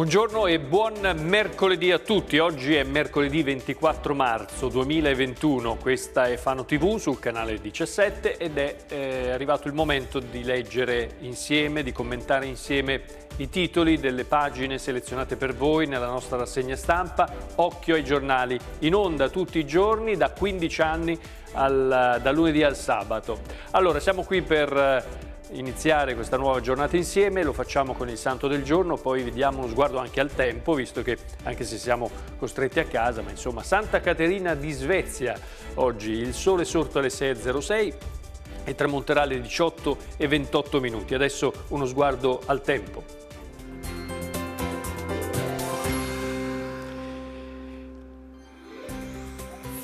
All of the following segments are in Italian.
Buongiorno e buon mercoledì a tutti. Oggi è mercoledì 24 marzo 2021. Questa è Fano TV sul canale 17 ed è eh, arrivato il momento di leggere insieme, di commentare insieme i titoli delle pagine selezionate per voi nella nostra rassegna stampa. Occhio ai giornali, in onda tutti i giorni da 15 anni al, da lunedì al sabato. Allora, siamo qui per eh, iniziare questa nuova giornata insieme, lo facciamo con il santo del giorno, poi vediamo uno sguardo anche al tempo, visto che anche se siamo costretti a casa, ma insomma Santa Caterina di Svezia, oggi il sole sorto alle 6.06 e tramonterà alle 18.28 minuti. Adesso uno sguardo al tempo.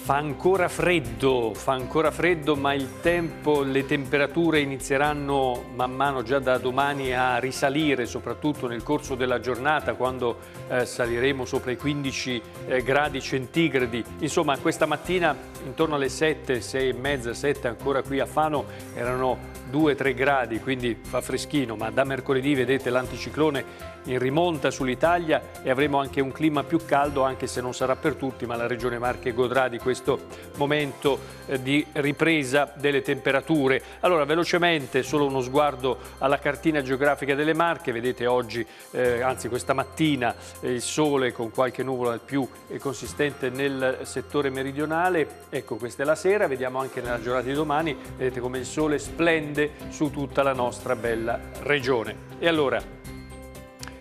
Fa ancora freddo, fa ancora freddo, ma il tempo, le temperature inizieranno man mano già da domani a risalire, soprattutto nel corso della giornata, quando eh, saliremo sopra i 15 eh, gradi centigradi. Insomma, questa mattina intorno alle 7, 6 e mezza, 7 ancora qui a Fano erano 2-3 gradi, quindi fa freschino, ma da mercoledì vedete l'anticiclone in rimonta sull'Italia e avremo anche un clima più caldo, anche se non sarà per tutti, ma la Regione Marche godrà di questo momento eh, di ripresa delle temperature. Allora, velocemente, solo uno sguardo alla cartina geografica delle Marche, vedete oggi, eh, anzi questa mattina, eh, il sole con qualche nuvola più consistente nel settore meridionale, ecco questa è la sera, vediamo anche nella giornata di domani, vedete come il sole splende estende su tutta la nostra bella regione. E allora,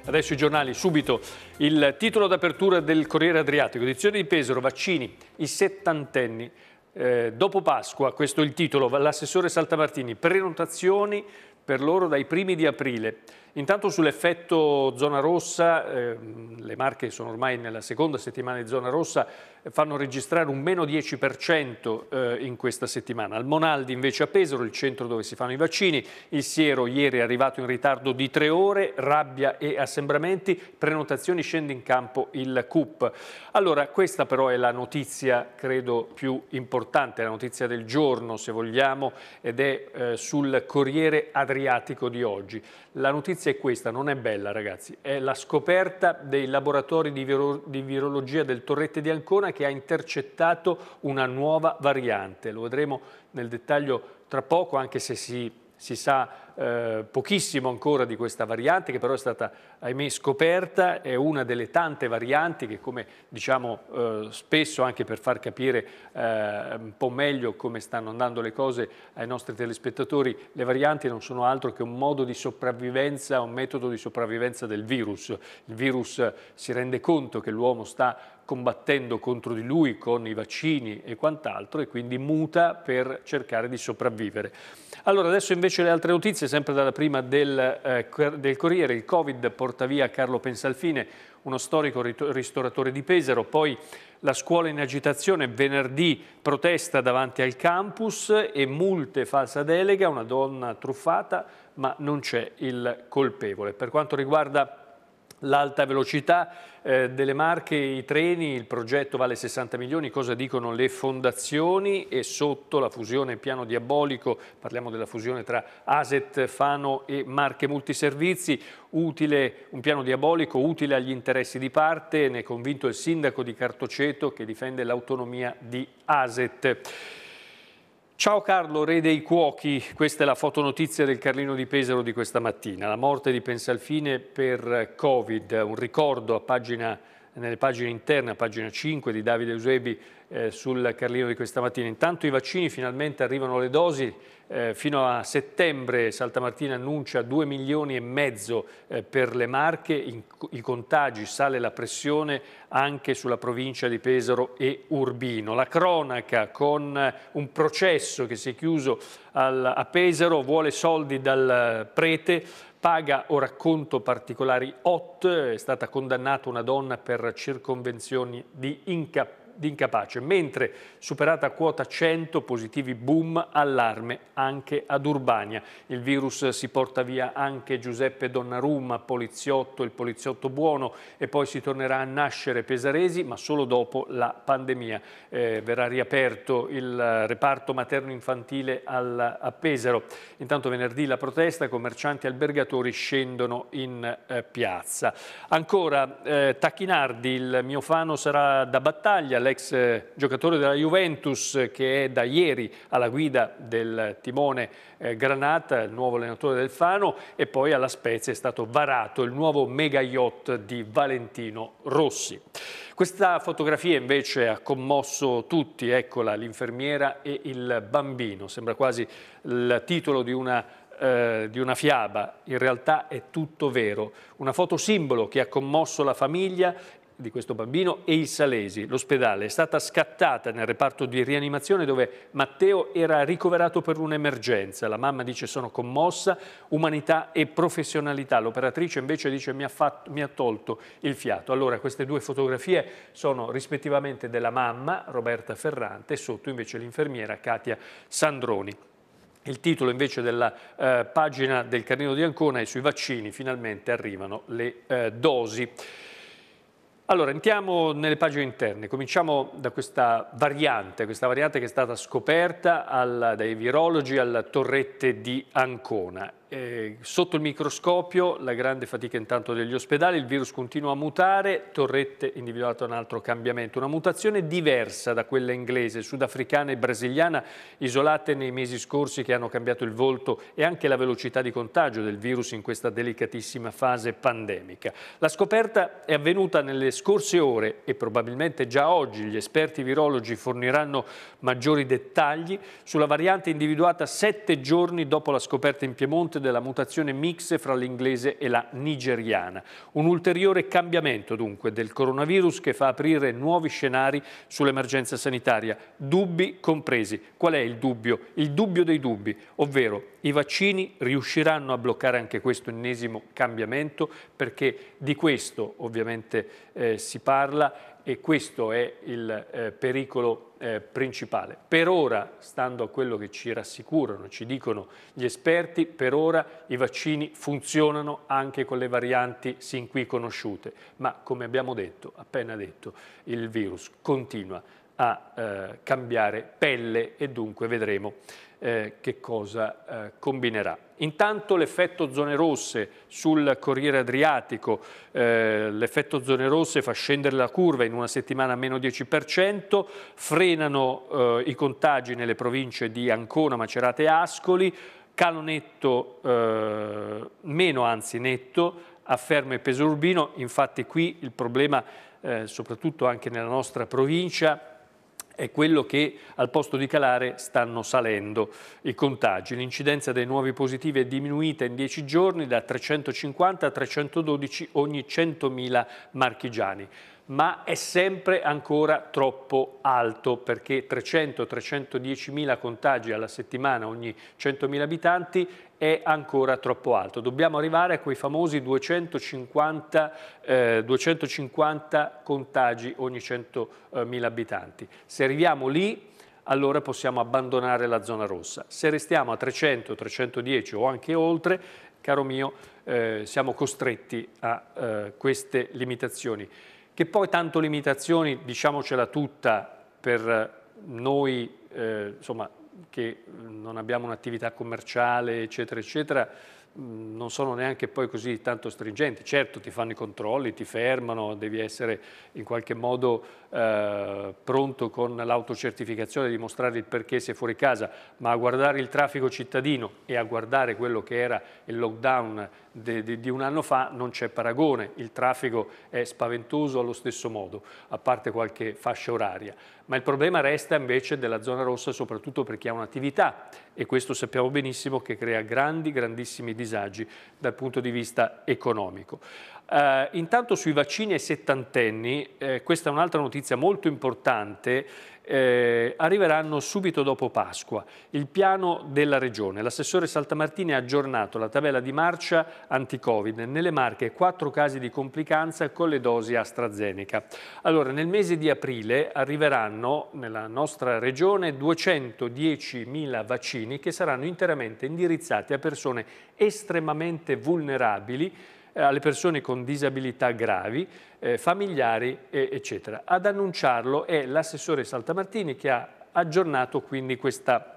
adesso i giornali, subito il titolo d'apertura del Corriere Adriatico, edizione di Pesaro, vaccini, i settantenni. Eh, dopo Pasqua, questo è il titolo, l'assessore Saltamartini, prenotazioni per loro dai primi di aprile. Intanto sull'effetto zona rossa, ehm, le Marche sono ormai nella seconda settimana di zona rossa, fanno registrare un meno 10% eh, in questa settimana. Al Monaldi invece a Pesaro, il centro dove si fanno i vaccini, il Siero ieri è arrivato in ritardo di tre ore, rabbia e assembramenti, prenotazioni scende in campo il CUP. Allora questa però è la notizia credo più importante, la notizia del giorno se vogliamo ed è eh, sul Corriere Adriatico di oggi. La notizia notizia è questa, non è bella ragazzi, è la scoperta dei laboratori di, viro di, virologia del Torrette di Ancona che ha intercettato una nuova variante. Lo vedremo nel dettaglio tra poco, anche se si, si sa eh, pochissimo ancora di questa variante che però è stata ahimè scoperta, è una delle tante varianti che come diciamo eh, spesso anche per far capire eh, un po' meglio come stanno andando le cose ai nostri telespettatori, le varianti non sono altro che un modo di sopravvivenza, un metodo di sopravvivenza del virus. Il virus si rende conto che l'uomo sta combattendo contro di lui con i vaccini e quant'altro e quindi muta per cercare di sopravvivere. Allora adesso invece le altre notizie notizie sempre dalla prima del, eh, del Corriere, il Covid porta via Carlo Pensalfine, uno storico ristoratore di Pesaro, poi la scuola in agitazione, venerdì protesta davanti al campus e multe falsa delega, una donna truffata, ma non c'è il colpevole. Per quanto riguarda l'alta velocità eh, delle Marche, i treni, il progetto vale 60 milioni, cosa dicono le fondazioni e sotto la fusione piano diabolico, parliamo della fusione tra Aset, Fano e Marche Multiservizi, utile, un piano diabolico utile agli interessi di parte, ne è convinto il sindaco di Cartoceto che difende l'autonomia di Aset. Ciao Carlo, re dei cuochi, questa è la fotonotizia del Carlino di Pesaro di questa mattina. La morte di Pensalfine per Covid, un ricordo a pagina nelle pagine interne, a pagina 5 di Davide Eusebi eh, sul Carlino di questa mattina. Intanto i vaccini finalmente arrivano alle dosi, eh, fino a settembre Salta Martina annuncia 2 milioni e mezzo eh, per le Marche, In, i contagi, sale la pressione anche sulla provincia di Pesaro e Urbino. La cronaca con un processo che si è chiuso al, a Pesaro, vuole soldi dal prete paga o racconto particolari hot, è stata condannata una donna per circonvenzioni di incapacità di incapace, mentre superata quota 100 positivi boom, allarme anche ad Urbania. Il virus si porta via anche Giuseppe Donnarumma, poliziotto, il poliziotto buono e poi si tornerà a nascere Pesaresi, ma solo dopo la pandemia. Eh, verrà riaperto il reparto materno-infantile a Pesaro. Intanto venerdì la protesta, commercianti e albergatori scendono in eh, piazza. Ancora eh, Tacchinardi, il mio fano sarà da battaglia, l'ex eh, giocatore della Juventus eh, che è da ieri alla guida del timone eh, Granata, il nuovo allenatore del Fano e poi alla Spezia è stato varato il nuovo mega yacht di Valentino Rossi. Questa fotografia invece ha commosso tutti, eccola, l'infermiera e il bambino, sembra quasi il titolo di una di una fiaba, in realtà è tutto vero. Una foto simbolo che ha commosso la famiglia di questo bambino e il Salesi, l'ospedale, è stata scattata nel reparto di rianimazione dove Matteo era ricoverato per un'emergenza. La mamma dice sono commossa, umanità e professionalità. L'operatrice invece dice mi ha, fatto, mi ha tolto il fiato. Allora queste due fotografie sono rispettivamente della mamma Roberta Ferrante e sotto invece l'infermiera Katia Sandroni. Il titolo invece della eh, pagina del Carnino di Ancona è sui vaccini, finalmente arrivano le eh, dosi. Allora, entriamo nelle pagine interne, cominciamo da questa variante, questa variante che è stata scoperta al, dai virologi alla torrette di Ancona eh, sotto il microscopio, la grande fatica intanto degli ospedali, il virus continua a mutare, Torrette individuato un altro cambiamento, una mutazione diversa da quella inglese, sudafricana e brasiliana, isolate nei mesi scorsi che hanno cambiato il volto e anche la velocità di contagio del virus in questa delicatissima fase pandemica. La scoperta è avvenuta nelle scorse ore e probabilmente già oggi gli esperti virologi forniranno maggiori dettagli sulla variante individuata sette giorni dopo la scoperta in Piemonte suite della mutazione mix fra l'inglese e la nigeriana. Un ulteriore cambiamento dunque del coronavirus che fa aprire nuovi scenari sull'emergenza sanitaria, dubbi compresi. Qual è il dubbio? Il dubbio dei dubbi, ovvero i vaccini riusciranno a bloccare anche questo ennesimo cambiamento perché di questo ovviamente eh, si parla e questo è il eh, pericolo eh, principale. Per ora, stando a quello che ci rassicurano, ci dicono gli esperti, per ora i vaccini funzionano anche con le varianti sin qui conosciute, ma come abbiamo detto, appena detto, il virus continua a eh, cambiare pelle e dunque vedremo eh, che cosa eh, combinerà. Intanto l'effetto zone rosse sul Corriere Adriatico, eh, l'effetto zone rosse fa scendere la curva in una settimana a meno 10%, frenano eh, i contagi nelle province di Ancona, Macerate e Ascoli, calo netto, eh, meno anzi netto, afferma il peso urbino, infatti qui il problema soprattutto anche nella nostra provincia è quello che al posto di calare stanno salendo i contagi. L'incidenza dei nuovi positivi è diminuita in 10 giorni da 350 a 312 ogni 100.000 marchigiani ma è sempre ancora troppo alto perché 300-310 mila contagi alla settimana ogni 100 mila abitanti è ancora troppo alto. Dobbiamo arrivare a quei famosi 250, eh, 250 contagi ogni 100.000 abitanti. Se arriviamo lì allora possiamo abbandonare la zona rossa. Se restiamo a 300, 310 o anche oltre, caro mio, eh, siamo costretti a eh, queste limitazioni che poi tanto limitazioni, diciamocela tutta, per noi eh, insomma, che non abbiamo un'attività commerciale, eccetera, eccetera, non sono neanche poi così tanto stringenti. Certo ti fanno i controlli, ti fermano, devi essere in qualche modo eh, pronto con l'autocertificazione, dimostrare il perché sei fuori casa, ma a guardare il traffico cittadino e a guardare quello che era il lockdown di un anno fa non c'è paragone, il traffico è spaventoso allo stesso modo, a parte qualche fascia oraria ma il problema resta invece della zona rossa soprattutto per chi ha un'attività e questo sappiamo benissimo che crea grandi, grandissimi disagi dal punto di vista economico. Uh, intanto sui vaccini ai settantenni, eh, questa è un'altra notizia molto importante, eh, arriveranno subito dopo Pasqua. Il piano della Regione. L'assessore Saltamartini ha aggiornato la tabella di marcia anti-Covid. Nelle Marche quattro casi di complicanza con le dosi AstraZeneca. Allora, nel mese di aprile arriveranno nella nostra Regione 210.000 vaccini che saranno interamente indirizzati a persone estremamente vulnerabili eh, alle persone con disabilità gravi, eh, familiari, eh, eccetera. Ad annunciarlo è l'assessore Saltamartini che ha aggiornato quindi questa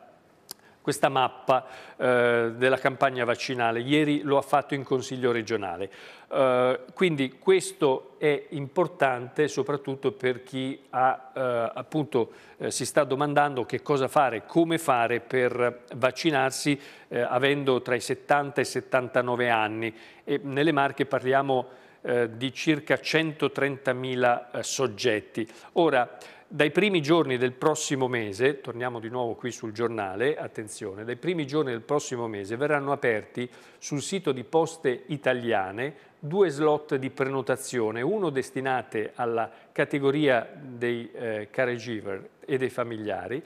questa mappa eh, della campagna vaccinale, ieri lo ha fatto in Consiglio regionale. Eh, quindi questo è importante soprattutto per chi ha, eh, appunto, eh, si sta domandando che cosa fare, come fare per vaccinarsi eh, avendo tra i 70 e i 79 anni. E nelle Marche parliamo eh, di circa 130.000 soggetti. Ora, dai primi giorni del prossimo mese, torniamo di nuovo qui sul giornale, attenzione, dai primi giorni del prossimo mese verranno aperti sul sito di Poste Italiane due slot di prenotazione, uno destinate alla categoria dei eh, caregiver e dei familiari,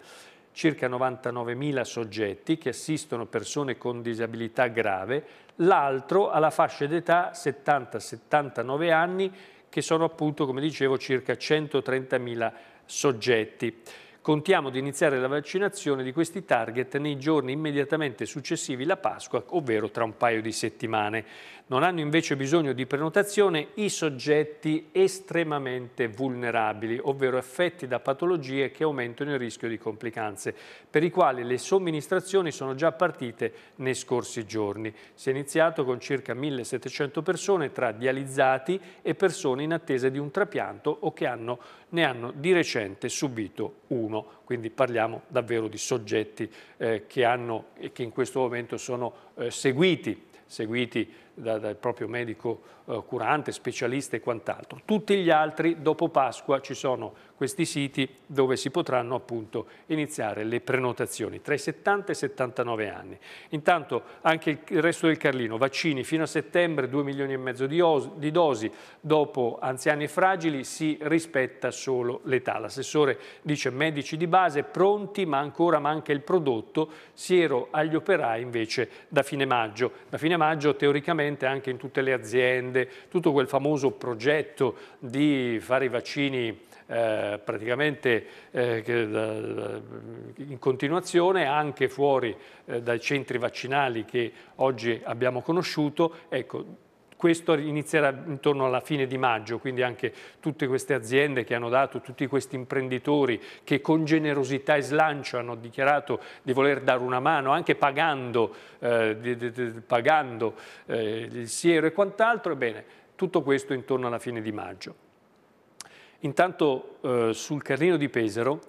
circa 99.000 soggetti che assistono persone con disabilità grave, l'altro alla fascia d'età 70-79 anni che sono appunto, come dicevo, circa 130.000 soggetti soggetti. Contiamo di iniziare la vaccinazione di questi target nei giorni immediatamente successivi alla Pasqua, ovvero tra un paio di settimane. Non hanno invece bisogno di prenotazione i soggetti estremamente vulnerabili, ovvero affetti da patologie che aumentano il rischio di complicanze, per i quali le somministrazioni sono già partite nei scorsi giorni. Si è iniziato con circa 1700 persone tra dializzati e persone in attesa di un trapianto o che hanno, ne hanno di recente subito uno. Quindi parliamo davvero di soggetti eh, che, hanno, che in questo momento sono eh, seguiti seguiti da, dal proprio medico eh, curante, specialista e quant'altro. Tutti gli altri dopo Pasqua ci sono questi siti dove si potranno appunto iniziare le prenotazioni tra i 70 e i 79 anni. Intanto anche il resto del Carlino, vaccini fino a settembre 2 milioni e mezzo di, di dosi, dopo anziani e fragili si rispetta solo l'età. L'assessore dice medici di base pronti ma ancora manca il prodotto, siero agli operai invece da fine maggio. Da fine maggio teoricamente sicuramente anche in tutte le aziende, tutto quel famoso progetto di fare i vaccini eh, praticamente eh, eh in continuazione anche fuori eh, dai centri vaccinali che oggi abbiamo conosciuto, ecco, questo inizierà intorno alla fine di maggio, quindi anche tutte queste aziende che hanno dato, tutti questi imprenditori che con generosità e slancio hanno dichiarato di voler dare una mano, anche pagando, eh, de, de, de, pagando eh, il siero e quant'altro, ebbene tutto questo intorno alla fine di maggio. Intanto eh, sul Carlino di Pesaro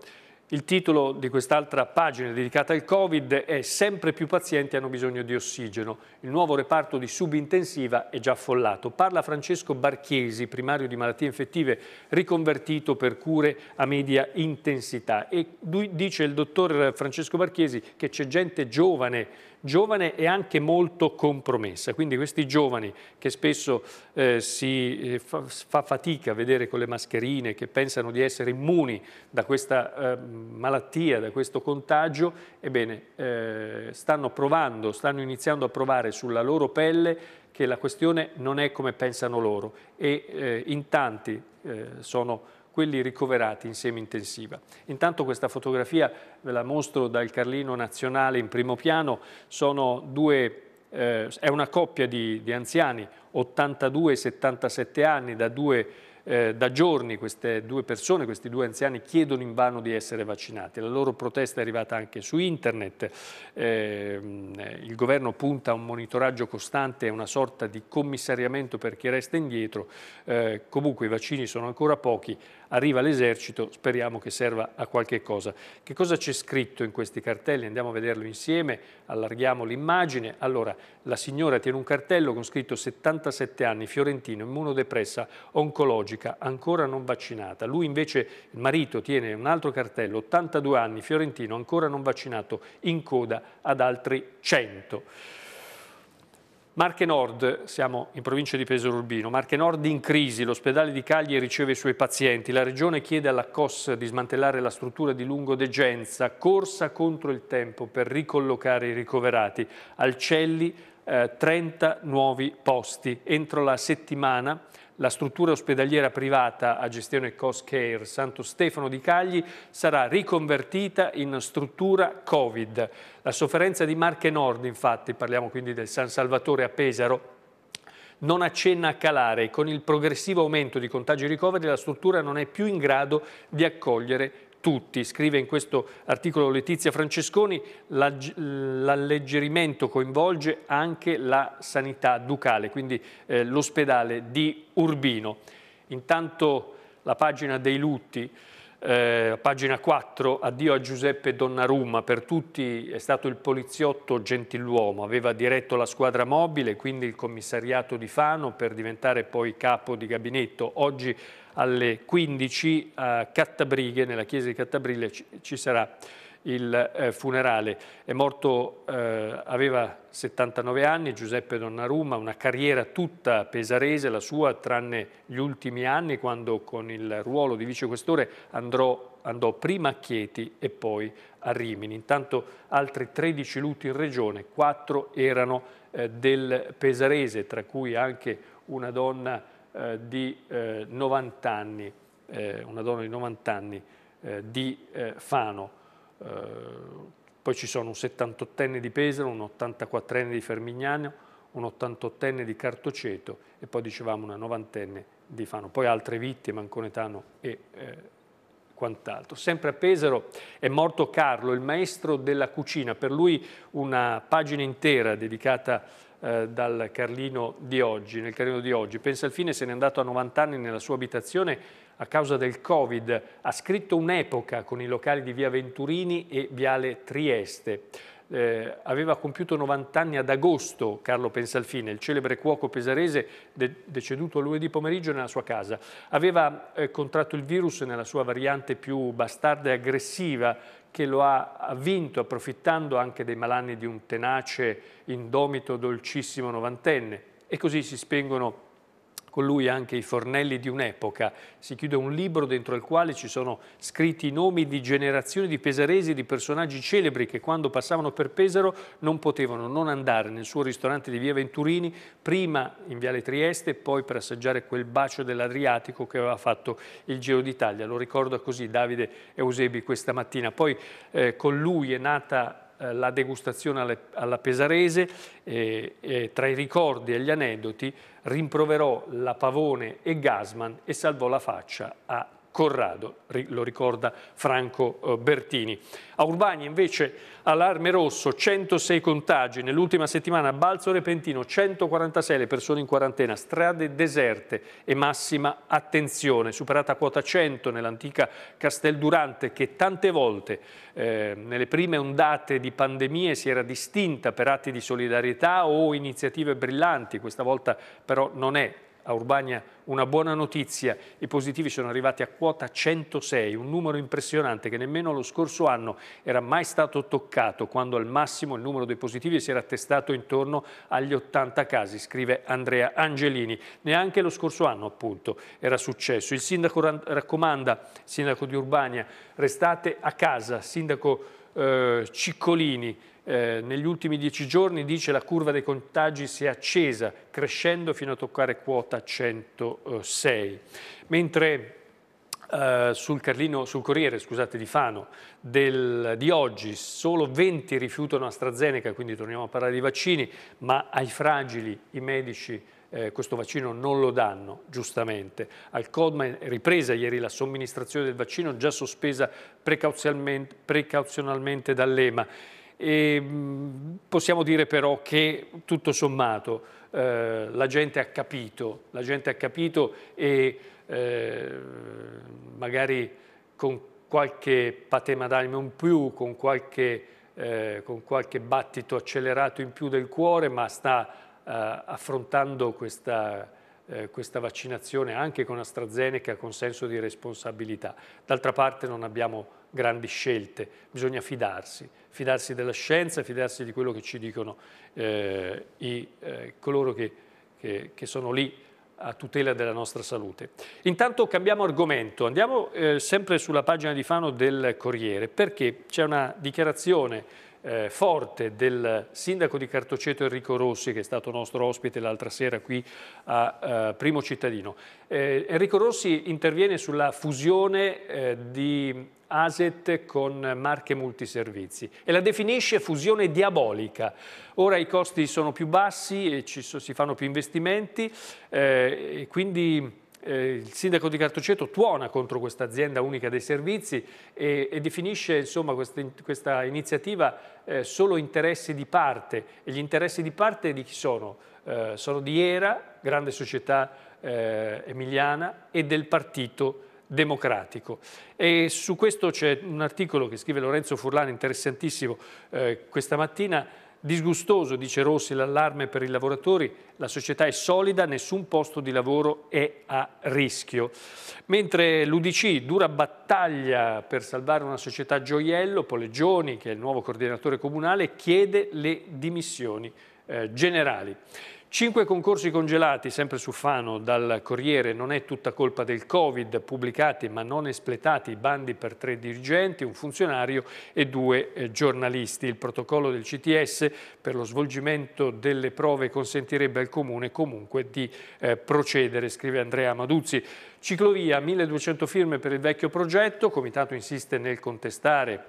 il titolo di quest'altra pagina dedicata al Covid è Sempre più pazienti hanno bisogno di ossigeno. Il nuovo reparto di subintensiva è già affollato. Parla Francesco Barchesi, primario di malattie infettive, riconvertito per cure a media intensità. E dice il dottor Francesco Barchesi che c'è gente giovane giovane e anche molto compromessa. Quindi questi giovani che spesso eh, si eh, fa, fa, fatica a vedere con le mascherine, che pensano di essere immuni da questa eh, malattia, da questo contagio, ebbene eh, stanno provando, stanno iniziando a provare sulla loro pelle che la questione non è come pensano loro e eh, in tanti sono quelli ricoverati in semi-intensiva. Intanto questa fotografia ve la mostro dal Carlino Nazionale in primo piano, due, eh, è una coppia di, di anziani, 82 77 anni, da due eh, da giorni queste due persone, questi due anziani, chiedono in vano di essere vaccinati. La loro protesta è arrivata anche su internet. Eh, il governo punta a un monitoraggio costante a una sorta di commissariamento per chi resta indietro. Eh, comunque i vaccini sono ancora pochi arriva l'esercito, speriamo che serva a qualche cosa. Che cosa c'è scritto in questi cartelli? Andiamo a vederlo insieme, allarghiamo l'immagine. Allora, la signora tiene un cartello con scritto 77 anni, fiorentino, immunodepressa, oncologica, ancora non vaccinata. Lui invece, il marito, tiene un altro cartello, 82 anni, fiorentino, ancora non vaccinato, in coda ad altri 100. Marche Nord, siamo in provincia di Pesaro Urbino, Marche Nord in crisi, l'ospedale di Cagliari riceve i suoi pazienti, la regione chiede alla COS di smantellare la struttura di lungo degenza, corsa contro il tempo per ricollocare i ricoverati, al Celli eh, 30 nuovi posti, entro la settimana la struttura ospedaliera privata a gestione Coscare Santo Stefano di Cagli sarà riconvertita in struttura Covid. La sofferenza di Marche Nord, infatti, parliamo quindi del San Salvatore a Pesaro, non accenna a calare con il progressivo aumento di contagi e ricoveri la struttura non è più in grado di accogliere tutti, scrive in questo articolo Letizia Francesconi, l'alleggerimento coinvolge anche la sanità ducale, quindi eh, l'ospedale di Urbino. Intanto la pagina dei lutti eh, pagina 4, addio a Giuseppe Donnarumma, per tutti è stato il poliziotto gentiluomo, aveva diretto la squadra mobile, quindi il commissariato di Fano per diventare poi capo di gabinetto. Oggi alle 15 a Cattabrighe, nella chiesa di Cattabrile, ci sarà il eh, funerale. È morto, eh, aveva 79 anni, Giuseppe Donnarumma, una carriera tutta pesarese, la sua, tranne gli ultimi anni, quando con il ruolo di vicequestore andrò, andò prima a Chieti e poi a Rimini. Intanto altri 13 lutti in regione, 4 erano eh, del pesarese, tra cui anche una donna eh, di 90 eh, anni, eh, una donna di 90 anni di Fano. Eh, poi ci sono un 78enne di Pesaro, un 84enne di Fermignano, un 88enne di Cartoceto e poi dicevamo una novantenne di Fano. Poi altre vittime, Anconetano e eh, quant'altro. Sempre a Pesaro è morto Carlo, il maestro della cucina, per lui una pagina intera dedicata eh, dal Carlino di oggi, nel Carlino di oggi. Pensa al fine se n'è andato a 90 anni nella sua abitazione a causa del Covid, ha scritto un'epoca con i locali di Via Venturini e Viale Trieste eh, aveva compiuto 90 anni ad agosto Carlo Pensalfine, il celebre cuoco pesarese de deceduto lunedì pomeriggio nella sua casa. Aveva eh, contratto il virus nella sua variante più bastarda e aggressiva che lo ha vinto approfittando anche dei malanni di un tenace, indomito, dolcissimo novantenne. E così si spengono con lui anche i fornelli di un'epoca. Si chiude un libro dentro il quale ci sono scritti i nomi di generazioni di pesaresi, di personaggi celebri che quando passavano per Pesaro non potevano non andare nel suo ristorante di via Venturini, prima in Viale Trieste e poi per assaggiare quel bacio dell'Adriatico che aveva fatto il Giro d'Italia. Lo ricorda così Davide Eusebi questa mattina. Poi eh, con lui è nata eh, la degustazione alle, alla pesarese, eh, eh, tra i ricordi e gli aneddoti rimproverò la Pavone e Gasman e salvò la faccia a Corrado, lo ricorda Franco eh, Bertini. A Urbania invece allarme rosso, 106 contagi, nell'ultima settimana balzo repentino, 146 le persone in quarantena, strade deserte e massima attenzione, superata quota 100 nell'antica Castel Durante che tante volte eh, nelle prime ondate di pandemie si era distinta per atti di solidarietà o iniziative brillanti, questa volta però non è a Urbania una buona notizia, i positivi sono arrivati a quota 106, un numero impressionante che nemmeno lo scorso anno era mai stato toccato, quando al massimo il numero dei positivi si era attestato intorno agli 80 casi, scrive Andrea Angelini. Neanche lo scorso anno appunto era successo. Il sindaco raccomanda, sindaco di Urbania, restate a casa, sindaco eh, Ciccolini, eh, negli ultimi dieci giorni, dice, la curva dei contagi si è accesa, crescendo fino a toccare quota 106. Mentre Uh, sul, Carlino, sul, Corriere scusate, di Fano del, di oggi solo 20 rifiutano AstraZeneca, quindi torniamo a parlare di vaccini, ma ai fragili i medici eh, questo vaccino non lo danno, giustamente. Al Codman è ripresa ieri la somministrazione del vaccino già sospesa precauzionalmente, precauzionalmente dall'EMA. E mm, possiamo dire però che tutto sommato eh, la gente ha capito, la gente ha capito e eh, magari con qualche patema d'animo in più, con qualche, eh, con qualche battito accelerato in più del cuore, ma sta eh, affrontando questa eh, questa vaccinazione anche con AstraZeneca con senso di responsabilità. D'altra parte non abbiamo grandi scelte, bisogna fidarsi, fidarsi della scienza, fidarsi di quello che ci dicono eh, i, eh, coloro che, che, che, sono lì a tutela della nostra salute. Intanto cambiamo argomento, andiamo eh, sempre sulla pagina di Fano del Corriere perché c'è una dichiarazione eh, forte del sindaco di Cartoceto Enrico Rossi, che è stato nostro ospite l'altra sera qui a eh, Primo Cittadino. Eh, Enrico Rossi interviene sulla fusione eh, di ASET con Marche Multiservizi e la definisce fusione diabolica. Ora i costi sono più bassi, ci, so, si fanno più investimenti eh, e quindi eh, il sindaco di Cartoceto tuona contro questa azienda unica dei servizi e, e definisce insomma, questa, questa, iniziativa eh, solo interessi di parte. E gli interessi di parte di chi sono? Eh, sono di ERA, grande società eh, emiliana, e del partito democratico. E su questo c'è un articolo che scrive Lorenzo Furlani, interessantissimo, eh, questa mattina, Disgustoso, dice Rossi, l'allarme per i lavoratori, la società è solida, nessun posto di lavoro è a rischio. Mentre l'Udc, dura battaglia per salvare una società gioiello, Poleggioni, che è il nuovo coordinatore comunale, chiede le dimissioni eh, generali. Cinque concorsi congelati, sempre su Fano, dal Corriere, non è tutta colpa del Covid, pubblicati ma non espletati i bandi per tre dirigenti, un funzionario e due eh, giornalisti. Il protocollo del CTS per lo svolgimento delle prove consentirebbe al Comune comunque di eh, procedere, scrive Andrea Maduzzi. Ciclovia, 1200 firme per il vecchio progetto, Comitato insiste nel contestare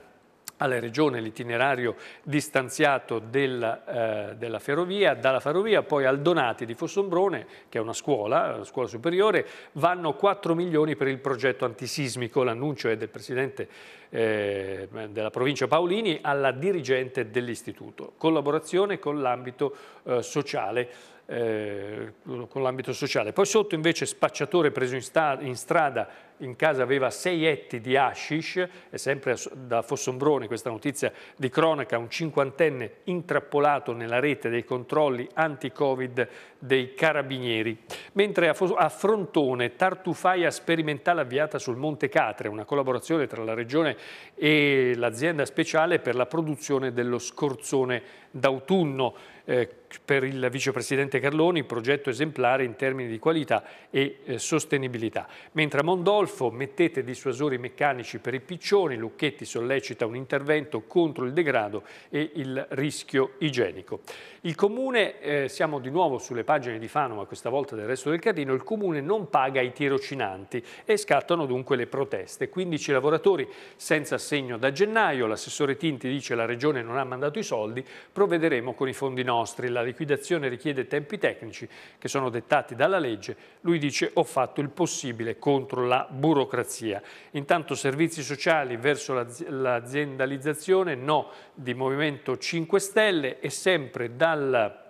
alla regione l'itinerario distanziato della, eh, della, ferrovia, dalla ferrovia poi al Donati di Fossombrone, che è una scuola, una scuola superiore, vanno 4 milioni per il progetto antisismico, l'annuncio è del presidente eh, della provincia Paolini alla dirigente dell'istituto, collaborazione con l'ambito eh, sociale eh, con l'ambito sociale. Poi sotto invece spacciatore preso in, in strada in casa aveva sei etti di hashish, è sempre da Fossombrone questa notizia di cronaca, un cinquantenne intrappolato nella rete dei controlli anti-covid dei carabinieri. Mentre a Frontone, tartufaia sperimentale avviata sul Monte Catre, una collaborazione tra la regione e l'azienda speciale per la produzione dello scorzone d'autunno. Eh, per il vicepresidente Carloni, progetto esemplare in termini di qualità e eh, sostenibilità. Mentre a Mondolo Rodolfo, mettete dissuasori meccanici per i piccioni, Lucchetti sollecita un intervento contro il degrado e il rischio igienico. Il Comune, eh, siamo di nuovo sulle pagine di Fano, ma questa volta del resto del Carlino, il Comune non paga i tirocinanti e scattano dunque le proteste. 15 lavoratori senza assegno da gennaio, l'assessore Tinti dice che la Regione non ha mandato i soldi, provvederemo con i fondi nostri. La liquidazione richiede tempi tecnici che sono dettati dalla legge. Lui dice ho fatto il possibile contro la burocrazia. Intanto servizi sociali verso l'aziendalizzazione, no di Movimento 5 Stelle e sempre dal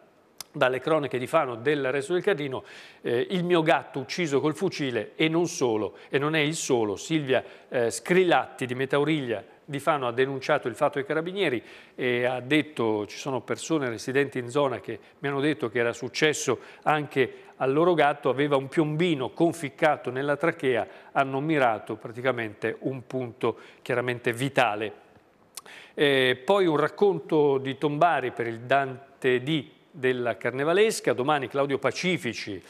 dalle cronache di Fano del resto del Cadino, eh, il mio gatto ucciso col fucile e non solo, e non è il solo, Silvia eh, Scrillatti di Metauriglia di Fano ha denunciato il fatto ai carabinieri e ha detto ci sono persone residenti in zona che mi hanno detto che era successo anche al loro gatto, aveva un piombino conficcato nella trachea, hanno mirato praticamente un punto chiaramente vitale. E poi un racconto di Tombari per il Dante di della Carnevalesca, domani Claudio Pacifici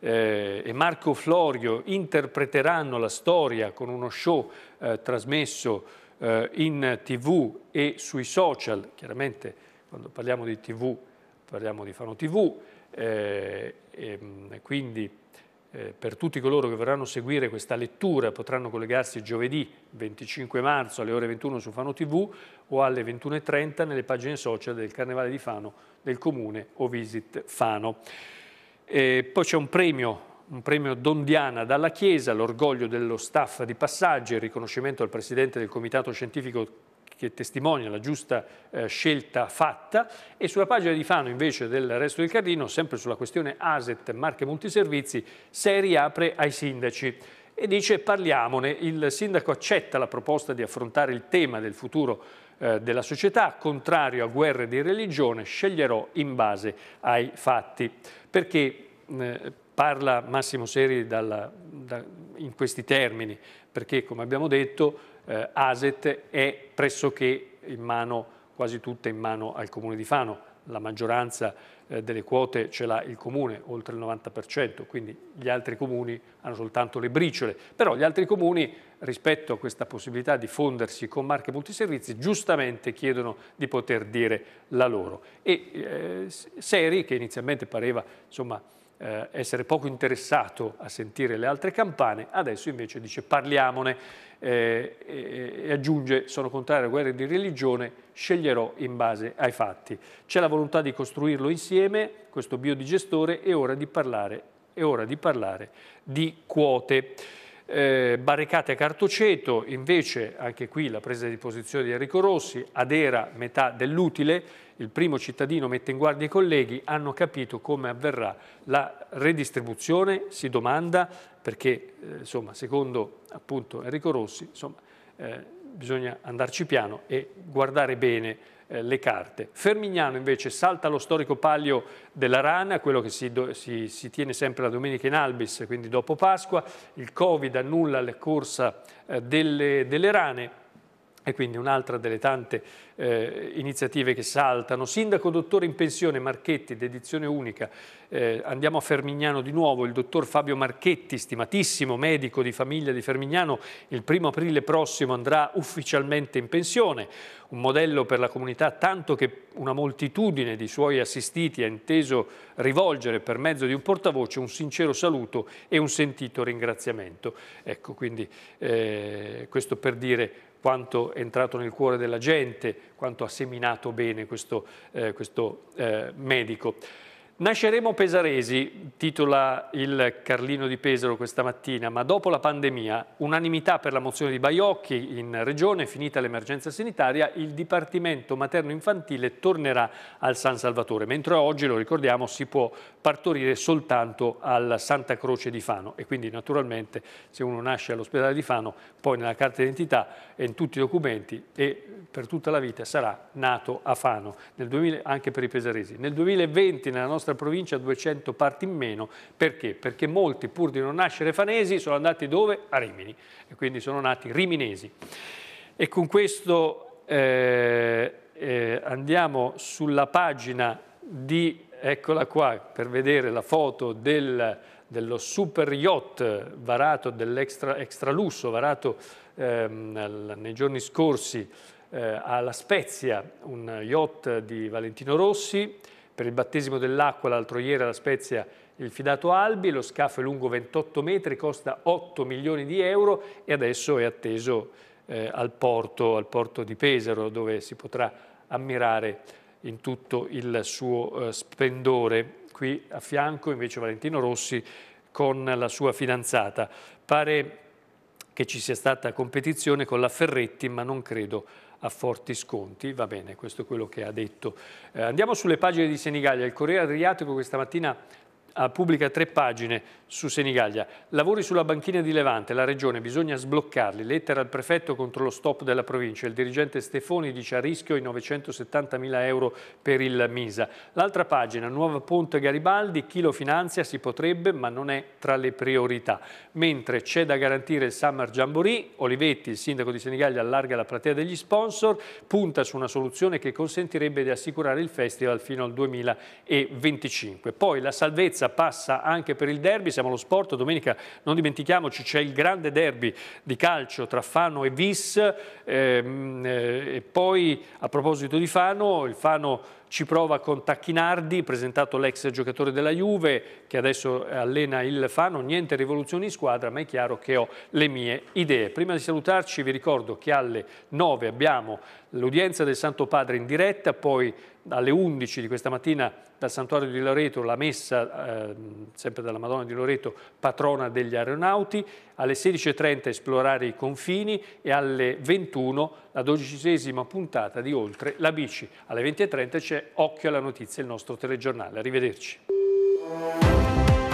eh, e Marco Florio interpreteranno la storia con uno show eh, trasmesso eh, in tv e sui social, chiaramente quando parliamo di tv parliamo di Fano TV, eh, e, ehm, quindi eh, per tutti coloro che vorranno seguire questa lettura potranno collegarsi giovedì 25 marzo alle ore 21 su Fano TV o alle 21.30 nelle pagine social del Carnevale di Fano del Comune o Visit Fano. E eh, poi c'è un premio un premio Dondiana dalla Chiesa, l'orgoglio dello staff di passaggio, il riconoscimento al Presidente del Comitato Scientifico che testimonia la giusta eh, scelta fatta e sulla pagina di Fano invece del resto del Carlino, sempre sulla questione ASET, marche multiservizi, se riapre ai sindaci e dice parliamone, il sindaco accetta la proposta di affrontare il tema del futuro eh, della società, contrario a guerre di religione, sceglierò in base ai fatti. Perché eh, parla Massimo Seri dalla, da, in questi termini, perché come abbiamo detto eh, ASET è pressoché in mano, quasi tutta in mano al Comune di Fano, la maggioranza eh, delle quote ce l'ha il Comune, oltre il 90%, quindi gli altri comuni hanno soltanto le briciole, però gli altri comuni rispetto a questa possibilità di fondersi con marche multiservizi giustamente chiedono di poter dire la loro e eh, Seri, che inizialmente pareva insomma, eh, essere poco interessato a sentire le altre campane, adesso invece dice parliamone eh, e, e aggiunge sono contrario a guerre di religione, sceglierò in base ai fatti. C'è la volontà di costruirlo insieme, questo biodigestore, è ora di parlare, è ora di, parlare di quote. Eh, barricate a Cartoceto, invece anche qui la presa di posizione di Enrico Rossi, adera metà dell'utile, il primo cittadino mette in guardia i colleghi, hanno capito come avverrà la redistribuzione, si domanda perché eh, insomma, secondo appunto, Enrico Rossi insomma, eh, bisogna andarci piano e guardare bene eh, le carte. Fermignano invece salta lo storico palio della rana, quello che si, do, si, si, tiene sempre la domenica in Albis, quindi dopo Pasqua, il Covid annulla la corsa eh, delle, delle rane, e quindi un'altra delle tante eh, iniziative che saltano. Sindaco, dottore in pensione Marchetti, dedizione unica. Eh, andiamo a Fermignano di nuovo. Il dottor Fabio Marchetti, stimatissimo medico di famiglia di Fermignano, il primo aprile prossimo andrà ufficialmente in pensione. Un modello per la comunità, tanto che una moltitudine di suoi assistiti ha inteso rivolgere per mezzo di un portavoce un sincero saluto e un sentito ringraziamento. Ecco, quindi eh, questo per dire quanto è entrato nel cuore della gente, quanto ha seminato bene questo, eh, questo eh, medico. Nasceremo pesaresi, titola il Carlino di Pesaro questa mattina, ma dopo la pandemia, unanimità per la mozione di Baiocchi in regione, finita l'emergenza sanitaria, il Dipartimento Materno-Infantile tornerà al San Salvatore, mentre oggi, lo ricordiamo, si può partorire soltanto al Santa Croce di Fano e quindi naturalmente se uno nasce all'ospedale di Fano, poi nella carta d'identità e in tutti i documenti e per tutta la vita sarà nato a Fano, 2000, anche per i pesaresi. Nel 2020 nella nostra nostra provincia 200 parti in meno, perché? Perché molti pur di non nascere fanesi sono andati dove? A Rimini e quindi sono nati riminesi. E con questo eh, eh, andiamo sulla pagina di, eccola qua, per vedere la foto del, dello super yacht varato dell'extralusso, varato ehm, nei giorni scorsi eh, alla Spezia, un yacht di Valentino Rossi, per il battesimo dell'acqua l'altro ieri alla Spezia il fidato Albi, lo scafo è lungo 28 metri, costa 8 milioni di euro e adesso è atteso eh, al, porto, al, porto, di Pesaro dove si potrà ammirare in tutto il suo eh, splendore. Qui a fianco invece Valentino Rossi con la sua fidanzata. Pare che ci sia stata competizione con la Ferretti ma non credo a forti sconti. Va bene, questo è quello che ha detto. Eh, andiamo sulle pagine di Senigallia. Il Corriere Adriatico questa mattina pubblica tre pagine su Senigallia. Lavori sulla banchina di Levante, la regione, bisogna sbloccarli. Lettera al prefetto contro lo stop della provincia. Il dirigente Stefoni dice a rischio i 970 mila euro per il Misa. L'altra pagina, nuova ponte Garibaldi, chi lo finanzia si potrebbe ma non è tra le priorità. Mentre c'è da garantire il Summer Jamboree, Olivetti, il sindaco di Senigallia, allarga la platea degli sponsor, punta su una soluzione che consentirebbe di assicurare il festival fino al 2025. Poi la salvezza sicurezza passa anche per il derby, siamo allo sport, domenica non dimentichiamoci c'è il grande derby di calcio tra Fano e Vis ehm, eh, e poi a proposito di Fano, il Fano ci prova con Tacchinardi, presentato l'ex giocatore della Juve che adesso allena il Fano, niente rivoluzioni in squadra ma è chiaro che ho le mie idee. Prima di salutarci vi ricordo che alle 9 abbiamo l'udienza del Santo Padre in diretta, poi alle 11 di questa mattina dal santuario di Loreto la messa, eh, sempre dalla Madonna di Loreto, patrona degli aeronauti, alle 16.30 esplorare i confini e alle 21 la dodicesima puntata di Oltre la bici. Alle 20.30 c'è Occhio alla notizia, il nostro telegiornale. Arrivederci.